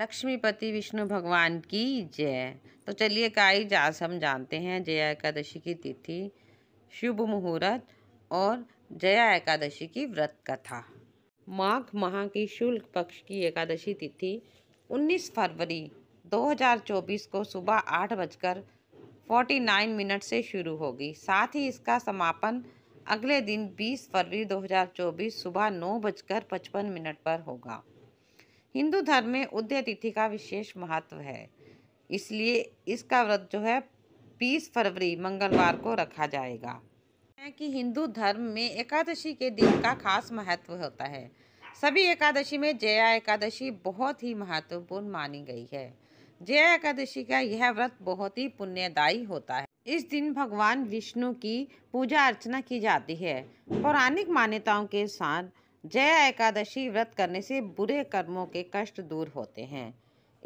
लक्ष्मीपति विष्णु भगवान की जय तो चलिए काई जास हम जानते हैं जया एकादशी की तिथि शुभ मुहूर्त और जया एकादशी की व्रत कथा माघ माह की शुल्क पक्ष की एकादशी तिथि 19 फरवरी 2024 को सुबह आठ बजकर फोर्टी नाइन मिनट से शुरू होगी साथ ही इसका समापन अगले दिन 20 फरवरी 2024 सुबह नौ बजकर पचपन मिनट पर होगा हिंदू धर्म में उदय तिथि का विशेष महत्व है इसलिए इसका व्रत जो है 20 फरवरी मंगलवार को रखा जाएगा कि हिंदू धर्म में एकादशी के दिन का खास महत्व होता है सभी एकादशी में जया एकादशी बहुत ही महत्वपूर्ण मानी गई है जया एकादशी का यह व्रत बहुत ही पुण्यदायी होता है इस दिन भगवान विष्णु की पूजा अर्चना की जाती है पौराणिक मान्यताओं के साथ जया एकादशी व्रत करने से बुरे कर्मों के कष्ट दूर होते हैं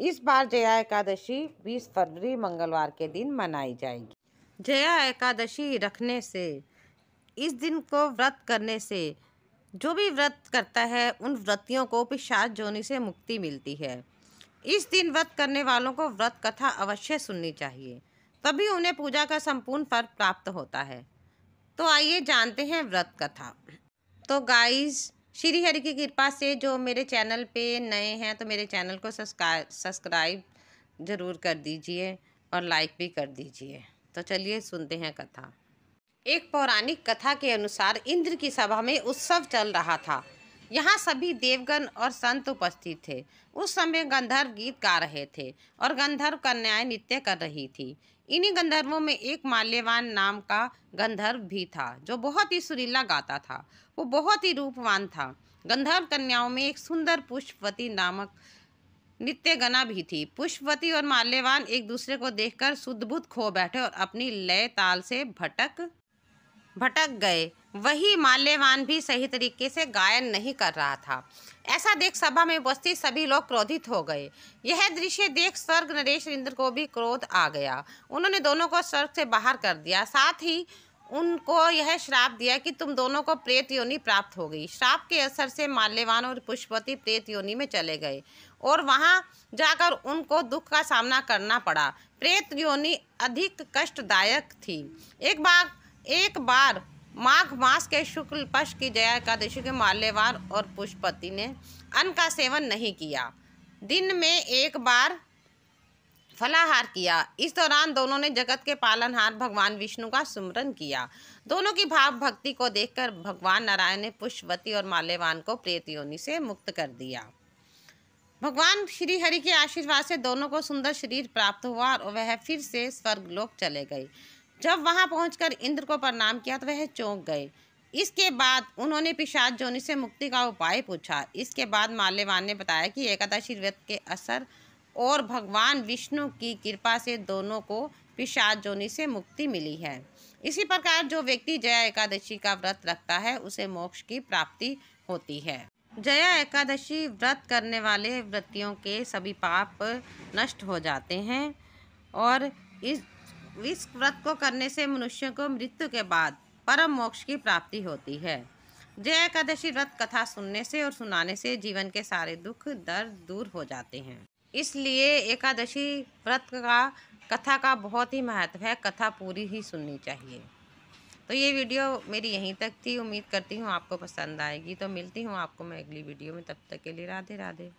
इस बार जया एकादशी 20 फरवरी मंगलवार के दिन मनाई जाएगी जया एकादशी रखने से इस दिन को व्रत करने से जो भी व्रत करता है उन व्रतियों को पिशाच जोनी से मुक्ति मिलती है इस दिन व्रत करने वालों को व्रत कथा अवश्य सुननी चाहिए तभी उन्हें पूजा का संपूर्ण फल प्राप्त होता है तो आइए जानते हैं व्रत कथा तो गाइस श्री हरि की कृपा से जो मेरे चैनल पे नए हैं तो मेरे चैनल को सब्सक्राइब ज़रूर कर दीजिए और लाइक भी कर दीजिए तो चलिए सुनते हैं कथा एक पौराणिक कथा के अनुसार इंद्र की सभा में उत्सव चल रहा था यहाँ सभी देवगण और संत उपस्थित थे उस समय गंधर्व गीत गा रहे थे और गंधर्व कन्याएं नृत्य कर रही थी इन्हीं गंधर्वों में एक माल्यवान नाम का गंधर्व भी था जो बहुत ही सुरीला गाता था वो बहुत ही रूपवान था गंधर्व कन्याओं में एक सुंदर पुष्पवती नामक नित्यगना भी थी पुष्पवती और माल्यवान एक दूसरे को देखकर सुदबुद खो बैठे और अपनी लय ताल से भटक भटक गए वही माल्यवान भी सही तरीके से गायन नहीं कर रहा था ऐसा देख सभा में उपस्थित सभी लोग क्रोधित हो गए यह दृश्य देख स्वर्ग नरेश इंद्र को भी क्रोध आ गया उन्होंने दोनों को स्वर्ग से बाहर कर दिया साथ ही उनको यह श्राप दिया कि तुम दोनों को प्रेत योनि प्राप्त हो गई श्राप के असर से माल्यवान और पुष्पति प्रेत योनि में चले गए और वहां जाकर उनको दुख का सामना करना पड़ा प्रेत योनि अधिक कष्टदायक थी एक बार एक बार माघ मास के शुक्ल पक्ष की जया एकादशी के माल्यवान और पुष्पति ने अन्न का सेवन नहीं किया दिन में एक बार फलाहार किया इस दौरान दोनों ने जगत के पालनहार भगवान विष्णु का सुमरन किया दोनों की भाव भक्ति को देखकर भगवान नारायण ने पुष्पवती और माल्यवान को प्रेत योनि से मुक्त कर दिया भगवान श्री हरि के आशीर्वाद से दोनों को सुंदर शरीर प्राप्त हुआ और वह फिर से स्वर्गलोक चले गए जब वहां पहुंचकर इंद्र को प्रणाम किया तो वह चौंक गए इसके बाद उन्होंने पिशाच जोनी से मुक्ति का उपाय पूछा इसके बाद माल्यवान ने बताया कि एकादशी व्रत के असर और भगवान विष्णु की कृपा से दोनों को पिशाच जोनी से मुक्ति मिली है इसी प्रकार जो व्यक्ति जया एकादशी का व्रत रखता है उसे मोक्ष की प्राप्ति होती है जया एकादशी व्रत करने वाले व्रतियों के सभी पाप नष्ट हो जाते हैं और इस विष व्रत को करने से मनुष्य को मृत्यु के बाद परम मोक्ष की प्राप्ति होती है जय एकादशी व्रत कथा सुनने से और सुनाने से जीवन के सारे दुख दर्द दूर हो जाते हैं इसलिए एकादशी व्रत का कथा का बहुत ही महत्व है कथा पूरी ही सुननी चाहिए तो ये वीडियो मेरी यहीं तक थी उम्मीद करती हूँ आपको पसंद आएगी तो मिलती हूँ आपको मैं अगली वीडियो में तब तक के लिए राधे राधे